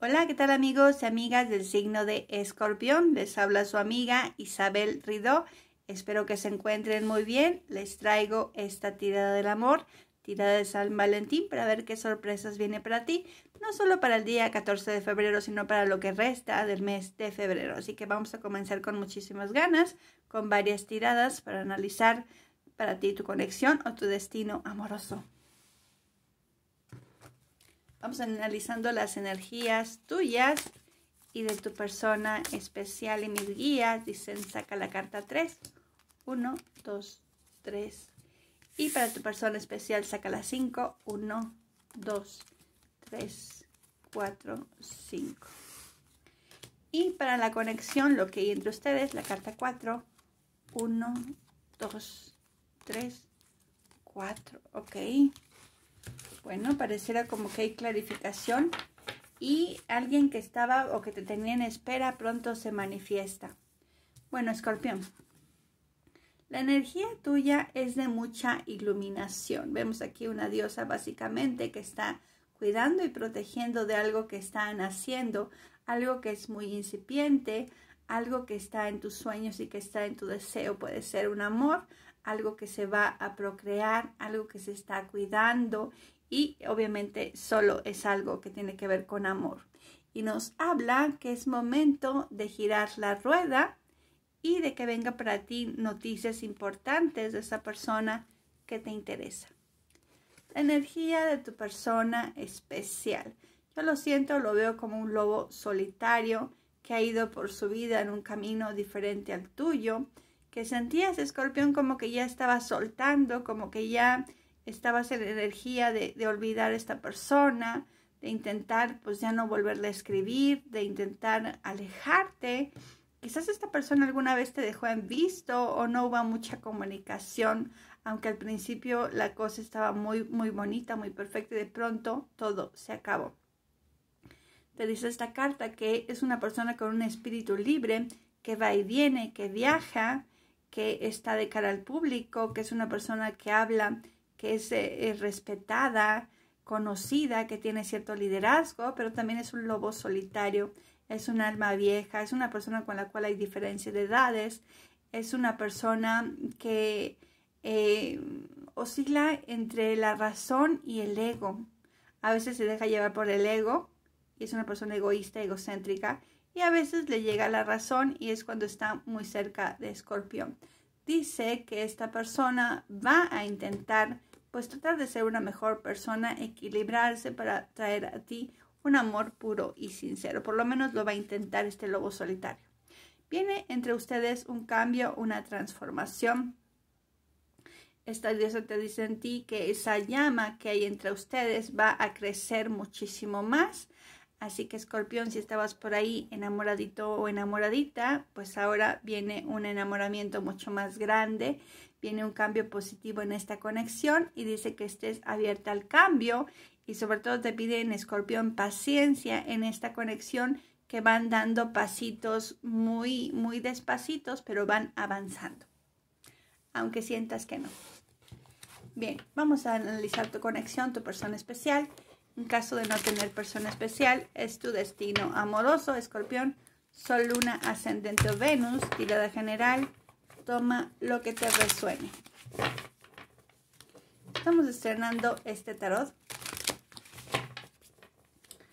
Hola, ¿qué tal amigos y amigas del signo de Escorpión? Les habla su amiga Isabel Ridó. Espero que se encuentren muy bien. Les traigo esta tirada del amor, tirada de San Valentín, para ver qué sorpresas viene para ti, no solo para el día 14 de febrero, sino para lo que resta del mes de febrero. Así que vamos a comenzar con muchísimas ganas, con varias tiradas para analizar para ti tu conexión o tu destino amoroso. Vamos analizando las energías tuyas y de tu persona especial. Y mis guías dicen, saca la carta 3. 1, 2, 3. Y para tu persona especial, saca la 5. 1, 2, 3, 4, 5. Y para la conexión, lo que hay entre ustedes, la carta 4. 1, 2, 3, 4. Ok. Bueno, pareciera como que hay clarificación y alguien que estaba o que te tenía en espera pronto se manifiesta. Bueno, escorpión, la energía tuya es de mucha iluminación. Vemos aquí una diosa básicamente que está cuidando y protegiendo de algo que están haciendo, algo que es muy incipiente, algo que está en tus sueños y que está en tu deseo. Puede ser un amor, algo que se va a procrear, algo que se está cuidando y obviamente solo es algo que tiene que ver con amor. Y nos habla que es momento de girar la rueda y de que venga para ti noticias importantes de esa persona que te interesa. La energía de tu persona especial. Yo lo siento, lo veo como un lobo solitario que ha ido por su vida en un camino diferente al tuyo, que sentías, escorpión, como que ya estabas soltando, como que ya estabas en energía de, de olvidar a esta persona, de intentar pues ya no volverle a escribir, de intentar alejarte. Quizás esta persona alguna vez te dejó en visto o no hubo mucha comunicación, aunque al principio la cosa estaba muy, muy bonita, muy perfecta y de pronto todo se acabó te dice esta carta que es una persona con un espíritu libre, que va y viene, que viaja, que está de cara al público, que es una persona que habla, que es, eh, eh, respetada, conocida, que tiene cierto liderazgo, pero también es un lobo solitario, es un alma vieja, es una persona con la cual hay diferencia de edades, es una persona que eh, oscila entre la razón y el ego. A veces se deja llevar por el ego, es una persona egoísta, egocéntrica y a veces le llega la razón y es cuando está muy cerca de Escorpión. Dice que esta persona va a intentar pues tratar de ser una mejor persona, equilibrarse para traer a ti un amor puro y sincero. Por lo menos lo va a intentar este lobo solitario. Viene entre ustedes un cambio, una transformación. Esta diosa te dice en ti que esa llama que hay entre ustedes va a crecer muchísimo más Así que escorpión, si estabas por ahí enamoradito o enamoradita, pues ahora viene un enamoramiento mucho más grande, viene un cambio positivo en esta conexión y dice que estés abierta al cambio y sobre todo te piden escorpión paciencia en esta conexión que van dando pasitos muy, muy despacitos, pero van avanzando, aunque sientas que no. Bien, vamos a analizar tu conexión, tu persona especial. En caso de no tener persona especial, es tu destino amoroso, escorpión, sol, luna, ascendente o Venus, tirada general, toma lo que te resuene. Estamos estrenando este tarot.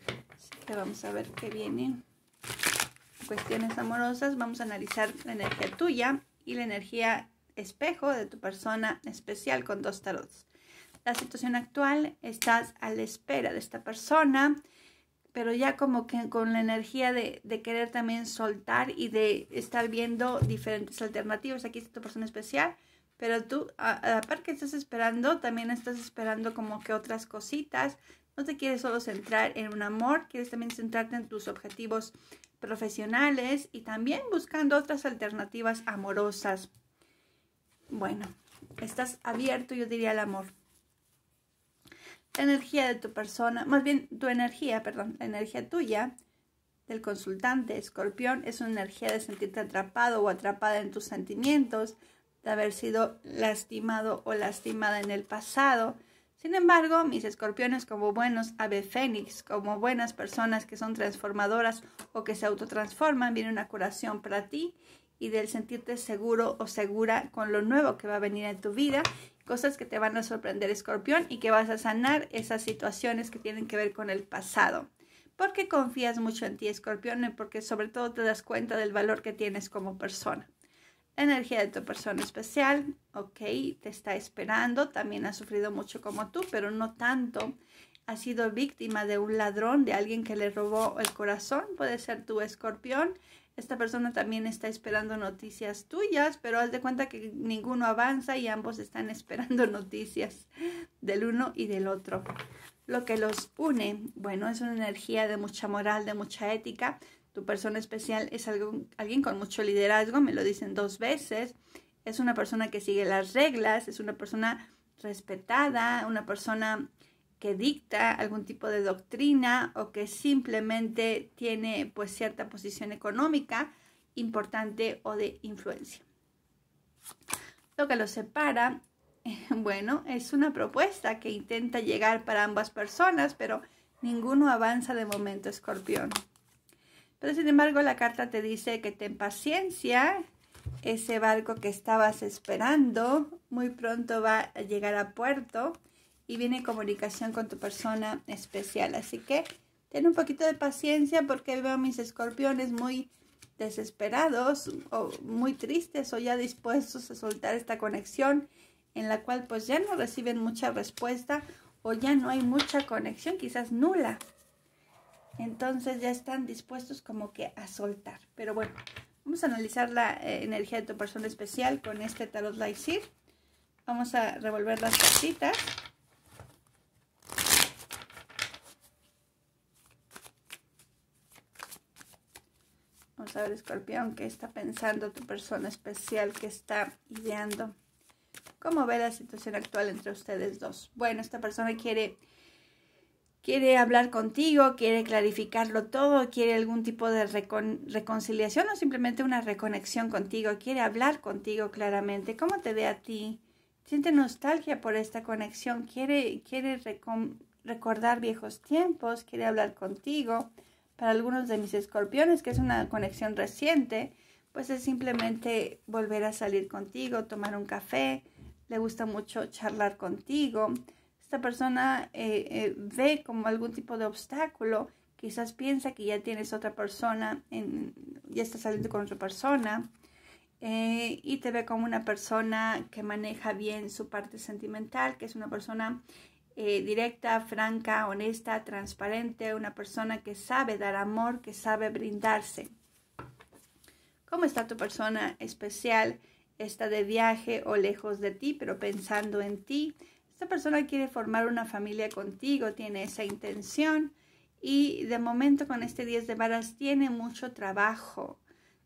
Así que vamos a ver qué viene. Cuestiones amorosas, vamos a analizar la energía tuya y la energía espejo de tu persona especial con dos tarots la situación actual, estás a la espera de esta persona, pero ya como que con la energía de, querer también soltar y de estar viendo diferentes alternativas. Aquí está tu persona especial, pero tú, a, a, la par que estás esperando, también estás esperando como que otras cositas. No te quieres solo centrar en un amor, quieres también centrarte en tus objetivos profesionales y también buscando otras alternativas amorosas. Bueno, estás abierto, yo diría, al amor la energía de tu persona, más bien tu energía, perdón, la energía tuya del consultante escorpión es una energía de sentirte atrapado o atrapada en tus sentimientos, de haber sido lastimado o lastimada en el pasado. Sin embargo, mis escorpiones como buenos ave fénix, como buenas personas que son transformadoras o que se autotransforman, viene una curación para ti y del sentirte seguro o segura con lo nuevo que va a venir en tu vida cosas que te van a sorprender, escorpión, y que vas a sanar esas situaciones que tienen que ver con el pasado. Porque confías mucho en ti, escorpión, y porque sobre todo te das cuenta del valor que tienes como persona. energía de tu persona especial, ok, te está esperando, también ha sufrido mucho como tú, pero no tanto. Ha sido víctima de un ladrón, de alguien que le robó el corazón, puede ser tu escorpión. Esta persona también está esperando noticias tuyas, pero haz de cuenta que ninguno avanza y ambos están esperando noticias del uno y del otro. Lo que los une, bueno, es una energía de mucha moral, de mucha ética. Tu persona especial es alguien con mucho liderazgo, me lo dicen dos veces. Es una persona que sigue las reglas, es una persona respetada, una persona que dicta algún tipo de doctrina o que simplemente tiene pues cierta posición económica importante o de influencia. Lo que los separa, bueno, es una propuesta que intenta llegar para ambas personas, pero ninguno avanza de momento, escorpión. Pero sin embargo, la carta te dice que ten paciencia, ese barco que estabas esperando muy pronto va a llegar a puerto y viene comunicación con tu persona especial. Así que ten un poquito de paciencia porque veo a mis escorpiones muy desesperados o muy tristes o ya dispuestos a soltar esta conexión en la cual pues ya no reciben mucha respuesta o ya no hay mucha conexión, quizás nula. Entonces ya están dispuestos como que a soltar. Pero bueno, vamos a analizar la eh, energía de tu persona especial con este tarot Lysir. Vamos a revolver las cartitas. Vamos a escorpión, qué está pensando tu persona especial que está ideando. ¿Cómo ve la situación actual entre ustedes dos? Bueno, esta persona quiere, quiere hablar contigo, quiere clarificarlo todo, quiere algún tipo de reconciliación o simplemente una reconexión contigo, quiere hablar contigo claramente. ¿Cómo te ve a ti? Siente nostalgia por esta conexión, quiere, quiere recordar viejos tiempos, quiere hablar contigo para algunos de mis escorpiones, que es una conexión reciente, pues es simplemente volver a salir contigo, tomar un café, le gusta mucho charlar contigo. Esta persona eh, eh, ve como algún tipo de obstáculo, quizás piensa que ya tienes otra persona, en, ya estás saliendo con otra persona, eh, y te ve como una persona que maneja bien su parte sentimental, que es una persona eh, directa, franca, honesta, transparente, una persona que sabe dar amor, que sabe brindarse. ¿Cómo está tu persona especial? ¿Está de viaje o lejos de ti, pero pensando en ti? Esta persona quiere formar una familia contigo, tiene esa intención y de momento con este 10 de varas tiene mucho trabajo,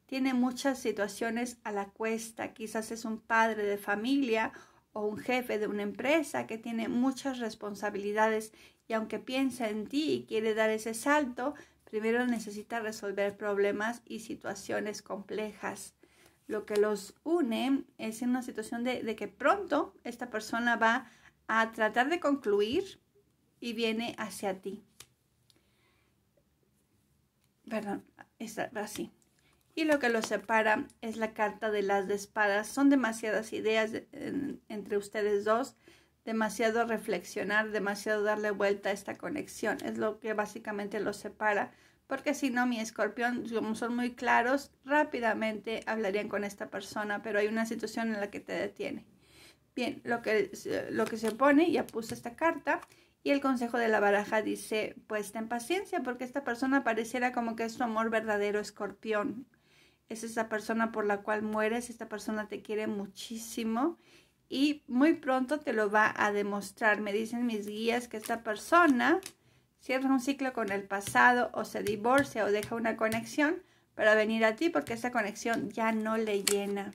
tiene muchas situaciones a la cuesta, quizás es un padre de familia o un jefe de una empresa que tiene muchas responsabilidades y aunque piensa en ti y quiere dar ese salto, primero necesita resolver problemas y situaciones complejas. Lo que los une es en una situación de, que pronto esta persona va a tratar de concluir y viene hacia ti. Perdón, es así y lo que los separa es la carta de las de espadas. Son demasiadas ideas entre ustedes dos, demasiado reflexionar, demasiado darle vuelta a esta conexión. Es lo que básicamente los separa, porque si no, mi escorpión, como son muy claros, rápidamente hablarían con esta persona, pero hay una situación en la que te detiene. Bien, lo que, lo que se pone, ya puse esta carta. Y el consejo de la baraja dice, pues ten paciencia porque esta persona pareciera como que es su amor verdadero escorpión es esa persona por la cual mueres, esta persona te quiere muchísimo y muy pronto te lo va a demostrar. Me dicen mis guías que esta persona cierra un ciclo con el pasado o se divorcia o deja una conexión para venir a ti porque esa conexión ya no le llena.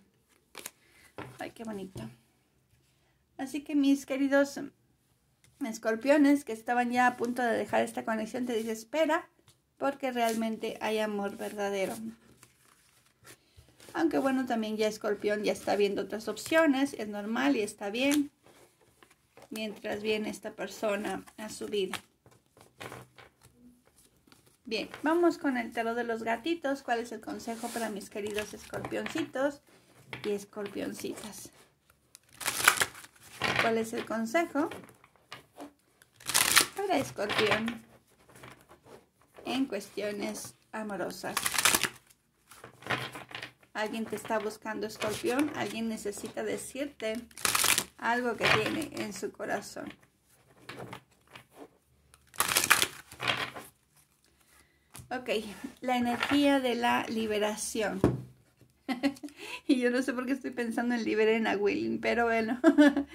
Ay, qué bonito. Así que mis queridos escorpiones que estaban ya a punto de dejar esta conexión, te dice espera porque realmente hay amor verdadero. Aunque bueno, también ya Escorpión ya está viendo otras opciones, es normal y está bien. Mientras viene esta persona a su vida. Bien, vamos con el tarot de los gatitos. ¿Cuál es el consejo para mis queridos escorpioncitos y escorpioncitas? ¿Cuál es el consejo para escorpión en cuestiones amorosas? Alguien te está buscando, escorpión. Alguien necesita decirte algo que tiene en su corazón. Ok, la energía de la liberación. y yo no sé por qué estoy pensando en liberen a Willing, pero bueno.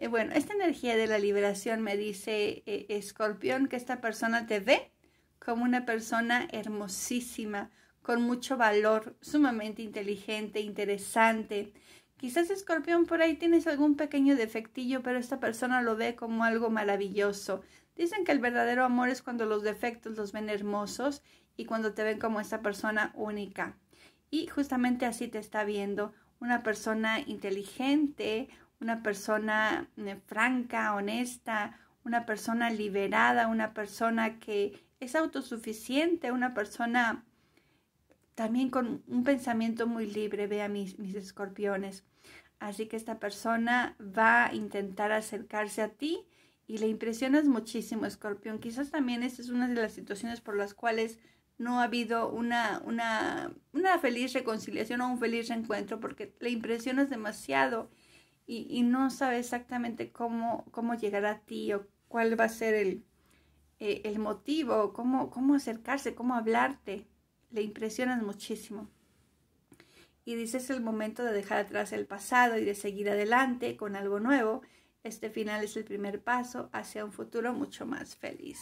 Eh, bueno, esta energía de la liberación me dice, eh, escorpión, que esta persona te ve como una persona hermosísima, con mucho valor, sumamente inteligente, interesante. Quizás escorpión por ahí tienes algún pequeño defectillo, pero esta persona lo ve como algo maravilloso. Dicen que el verdadero amor es cuando los defectos los ven hermosos y cuando te ven como esta persona única. Y justamente así te está viendo una persona inteligente, una persona eh, franca, honesta, una persona liberada, una persona que es autosuficiente, una persona también con un pensamiento muy libre, vea mis, mis escorpiones. Así que esta persona va a intentar acercarse a ti y le impresionas muchísimo, escorpión. Quizás también esta es una de las situaciones por las cuales no ha habido una, una, una feliz reconciliación o un feliz reencuentro porque le impresionas demasiado y, no sabe exactamente cómo, cómo llegar a ti o cuál va a ser el, eh, motivo, cómo, cómo acercarse, cómo hablarte le impresionan muchísimo. Y dices es el momento de dejar atrás el pasado y de seguir adelante con algo nuevo. Este final es el primer paso hacia un futuro mucho más feliz.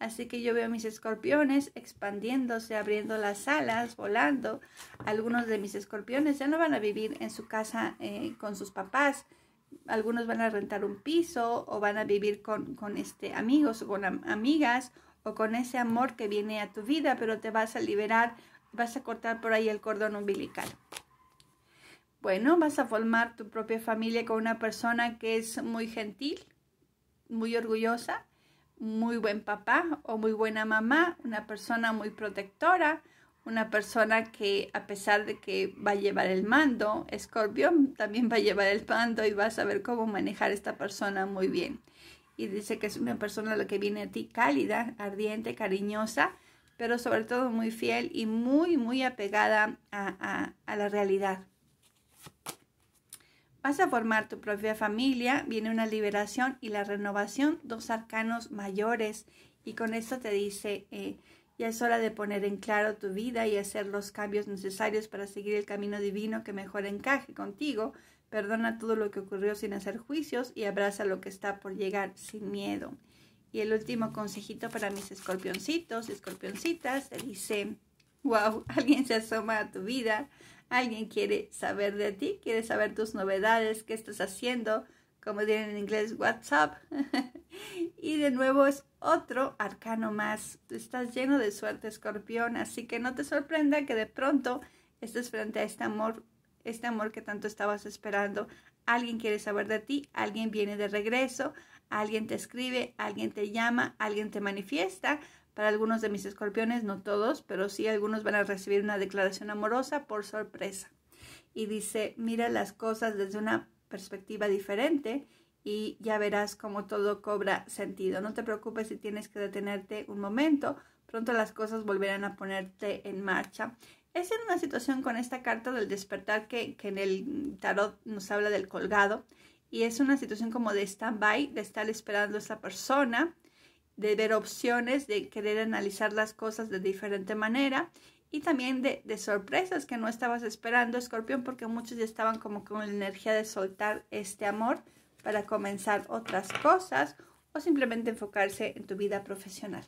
Así que yo veo a mis escorpiones expandiéndose, abriendo las alas, volando. Algunos de mis escorpiones ya no van a vivir en su casa eh, con sus papás. Algunos van a rentar un piso o van a vivir con, con este, amigos o con amigas o con ese amor que viene a tu vida, pero te vas a liberar, vas a cortar por ahí el cordón umbilical. Bueno, vas a formar tu propia familia con una persona que es muy gentil, muy orgullosa, muy buen papá o muy buena mamá, una persona muy protectora, una persona que a pesar de que va a llevar el mando, Scorpio también va a llevar el mando y vas a ver cómo manejar esta persona muy bien y dice que es una persona la que viene a ti cálida, ardiente, cariñosa, pero sobre todo muy fiel y muy, muy apegada a, a, la realidad. Vas a formar tu propia familia, viene una liberación y la renovación, dos arcanos mayores. Y con esto te dice, eh, ya es hora de poner en claro tu vida y hacer los cambios necesarios para seguir el camino divino que mejor encaje contigo. Perdona todo lo que ocurrió sin hacer juicios y abraza lo que está por llegar sin miedo. Y el último consejito para mis escorpioncitos, escorpioncitas, se dice, wow, alguien se asoma a tu vida, alguien quiere saber de ti, quiere saber tus novedades, qué estás haciendo, como dirían en inglés, WhatsApp. y de nuevo es otro arcano más. Tú estás lleno de suerte, escorpión, así que no te sorprenda que de pronto estés frente a este amor, este amor que tanto estabas esperando. Alguien quiere saber de ti, alguien viene de regreso, alguien te escribe, alguien te llama, alguien te manifiesta. Para algunos de mis escorpiones, no todos, pero sí algunos van a recibir una declaración amorosa por sorpresa. Y dice, mira las cosas desde una perspectiva diferente y ya verás cómo todo cobra sentido. No te preocupes si tienes que detenerte un momento, pronto las cosas volverán a ponerte en marcha. Es en una situación con esta carta del despertar que, en el tarot nos habla del colgado y es una situación como de standby de estar esperando a esa persona, de ver opciones, de querer analizar las cosas de diferente manera y también de, de, sorpresas que no estabas esperando, escorpión, porque muchos ya estaban como con la energía de soltar este amor para comenzar otras cosas o simplemente enfocarse en tu vida profesional.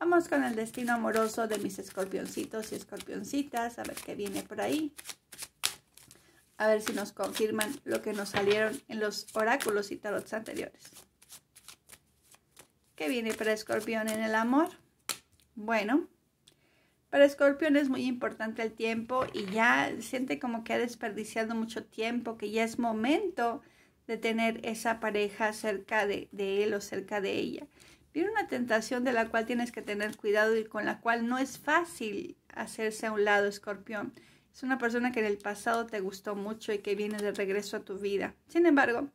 Vamos con el destino amoroso de mis escorpioncitos y escorpioncitas, a ver qué viene por ahí. A ver si nos confirman lo que nos salieron en los oráculos y tarots anteriores. ¿Qué viene para escorpión en el amor? Bueno, para escorpión es muy importante el tiempo y ya siente como que ha desperdiciado mucho tiempo, que ya es momento de tener esa pareja cerca de, él o cerca de ella. Viene una tentación de la cual tienes que tener cuidado y con la cual no es fácil hacerse a un lado, escorpión. Es una persona que en el pasado te gustó mucho y que viene de regreso a tu vida. Sin embargo,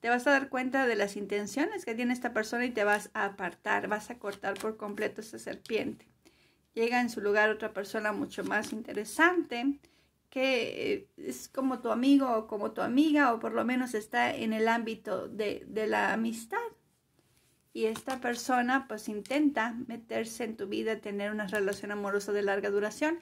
te vas a dar cuenta de las intenciones que tiene esta persona y te vas a apartar, vas a cortar por completo esa serpiente. Llega en su lugar otra persona mucho más interesante que es como tu amigo o como tu amiga o por lo menos está en el ámbito de, la amistad. Y esta persona pues intenta meterse en tu vida, tener una relación amorosa de larga duración.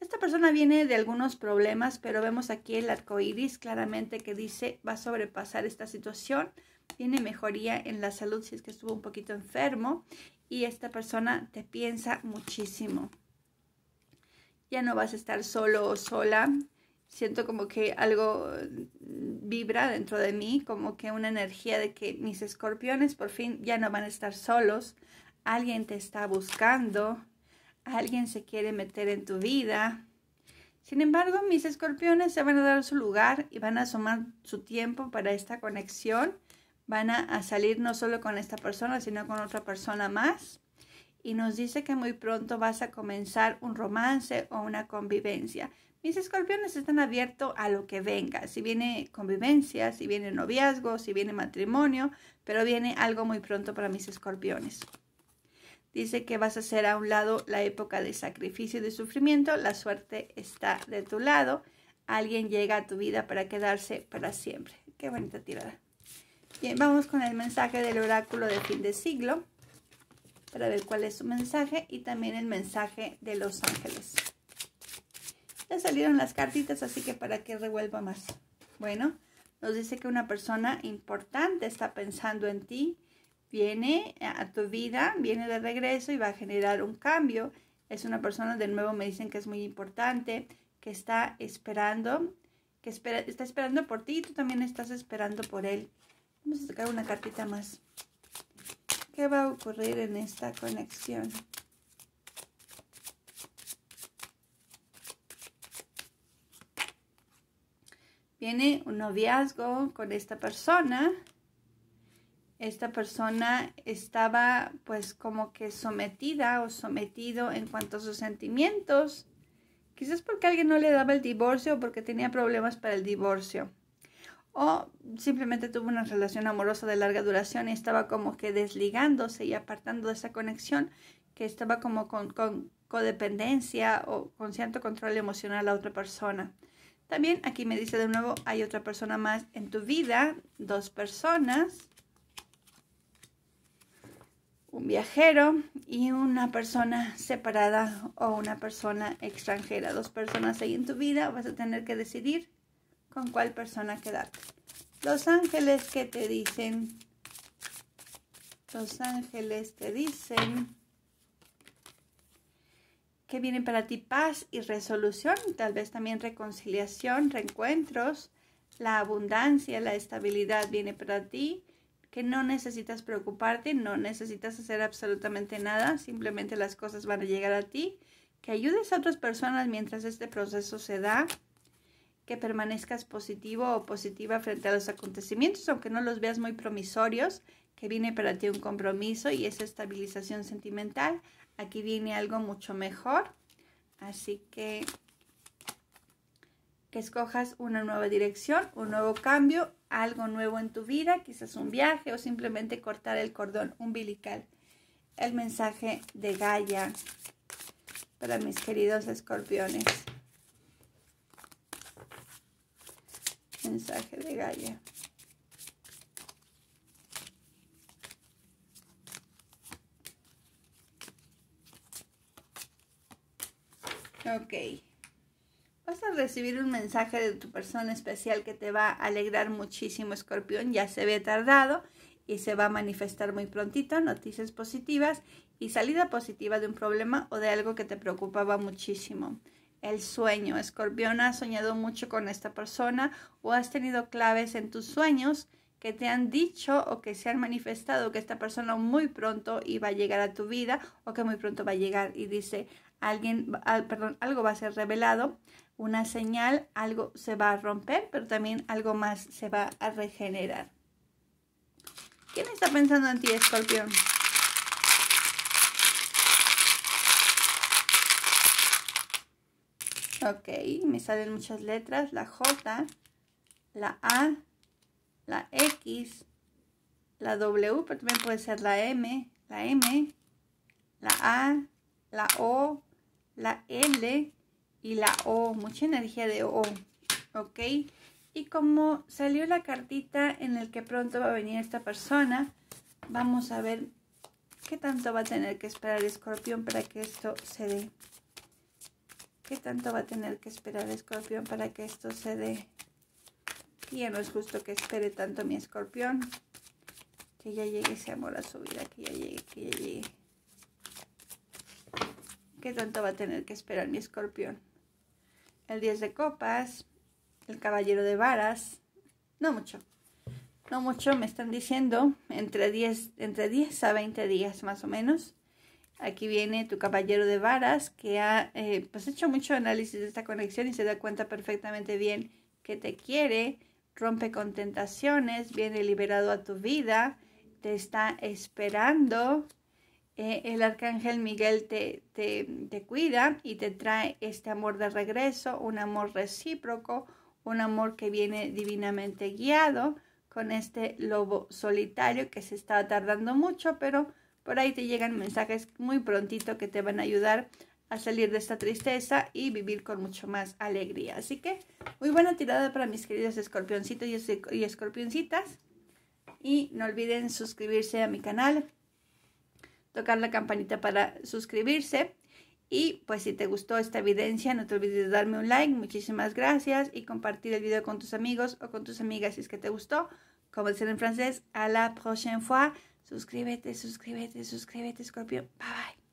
Esta persona viene de algunos problemas, pero vemos aquí el arco iris claramente que dice va a sobrepasar esta situación. Tiene mejoría en la salud si es que estuvo un poquito enfermo. Y esta persona te piensa muchísimo ya no vas a estar solo o sola. Siento como que algo mm, vibra dentro de mí, como que una energía de que mis escorpiones por fin ya no van a estar solos. Alguien te está buscando, alguien se quiere meter en tu vida. Sin embargo, mis escorpiones se van a dar su lugar y van a sumar su tiempo para esta conexión. Van a, salir no solo con esta persona, sino con otra persona más y nos dice que muy pronto vas a comenzar un romance o una convivencia. Mis escorpiones están abiertos a lo que venga, si viene convivencia, si viene noviazgo, si viene matrimonio, pero viene algo muy pronto para mis escorpiones. Dice que vas a ser a un lado la época de sacrificio y de sufrimiento, la suerte está de tu lado, alguien llega a tu vida para quedarse para siempre. Qué bonita tirada. Bien, vamos con el mensaje del oráculo de fin de siglo para ver cuál es su mensaje y también el mensaje de los ángeles. Ya salieron las cartitas, así que para que revuelva más. Bueno, nos dice que una persona importante está pensando en ti, viene a tu vida, viene de regreso y va a generar un cambio. Es una persona, de nuevo me dicen que es muy importante, que está esperando, que está esperando por ti y tú también estás esperando por él. Vamos a sacar una cartita más qué va a ocurrir en esta conexión. Viene un noviazgo con esta persona. Esta persona estaba pues como que sometida o sometido en cuanto a sus sentimientos. Quizás porque alguien no le daba el divorcio o porque tenía problemas para el divorcio o simplemente tuvo una relación amorosa de larga duración y estaba como que desligándose y apartando de esa conexión que estaba como con, codependencia o con cierto control emocional a otra persona. También aquí me dice de nuevo, hay otra persona más en tu vida, dos personas, un viajero y una persona separada o una persona extranjera. Dos personas ahí en tu vida, vas a tener que decidir con cuál persona quedarte. Los ángeles que te dicen, los ángeles te dicen que vienen para ti paz y resolución, tal vez también reconciliación, reencuentros, la abundancia, la estabilidad viene para ti, que no necesitas preocuparte, no necesitas hacer absolutamente nada, simplemente las cosas van a llegar a ti, que ayudes a otras personas mientras este proceso se da, que permanezcas positivo o positiva frente a los acontecimientos, aunque no los veas muy promisorios, que viene para ti un compromiso y esa estabilización sentimental. Aquí viene algo mucho mejor. Así que que escojas una nueva dirección, un nuevo cambio, algo nuevo en tu vida, quizás un viaje o simplemente cortar el cordón umbilical. El mensaje de Gaia para mis queridos escorpiones. mensaje de Gaia. Ok. Vas a recibir un mensaje de tu persona especial que te va a alegrar muchísimo, escorpión. Ya se ve tardado y se va a manifestar muy prontito. Noticias positivas y salida positiva de un problema o de algo que te preocupaba muchísimo el sueño. Escorpión, has soñado mucho con esta persona o has tenido claves en tus sueños que te han dicho o que se han manifestado que esta persona muy pronto iba a llegar a tu vida o que muy pronto va a llegar y dice alguien, perdón, algo va a ser revelado, una señal, algo se va a romper, pero también algo más se va a regenerar. ¿Quién está pensando en ti, escorpión? Ok, me salen muchas letras. La J, la A, la X, la W, pero también puede ser la M, la M, la A, la O, la L y la O. Mucha energía de O. Ok. Y como salió la cartita en el que pronto va a venir esta persona, vamos a ver qué tanto va a tener que esperar el escorpión para que esto se dé. ¿Qué tanto va a tener que esperar escorpión para que esto se dé? Y ya no es justo que espere tanto mi escorpión. Que ya llegue ese amor a su vida, que ya llegue, que ya llegue. ¿Qué tanto va a tener que esperar mi escorpión? El 10 de copas, el caballero de varas, no mucho. No mucho, me están diciendo, entre 10, entre 10 a 20 días más o menos. Aquí viene tu caballero de varas que ha eh, pues, hecho mucho análisis de esta conexión y se da cuenta perfectamente bien que te quiere, rompe con tentaciones, viene liberado a tu vida, te está esperando. Eh, el arcángel Miguel te, te, te cuida y te trae este amor de regreso, un amor recíproco, un amor que viene divinamente guiado con este lobo solitario que se está tardando mucho, pero por ahí te llegan mensajes muy prontito que te van a ayudar a salir de esta tristeza y vivir con mucho más alegría. Así que muy buena tirada para mis queridos escorpioncitos y escorpioncitas. Y no olviden suscribirse a mi canal, tocar la campanita para suscribirse. Y pues si te gustó esta evidencia, no te olvides de darme un like, muchísimas gracias y compartir el video con tus amigos o con tus amigas si es que te gustó. Como dicen en francés, a la prochaine fois. Suscríbete, suscríbete, suscríbete, Scorpio. Bye bye.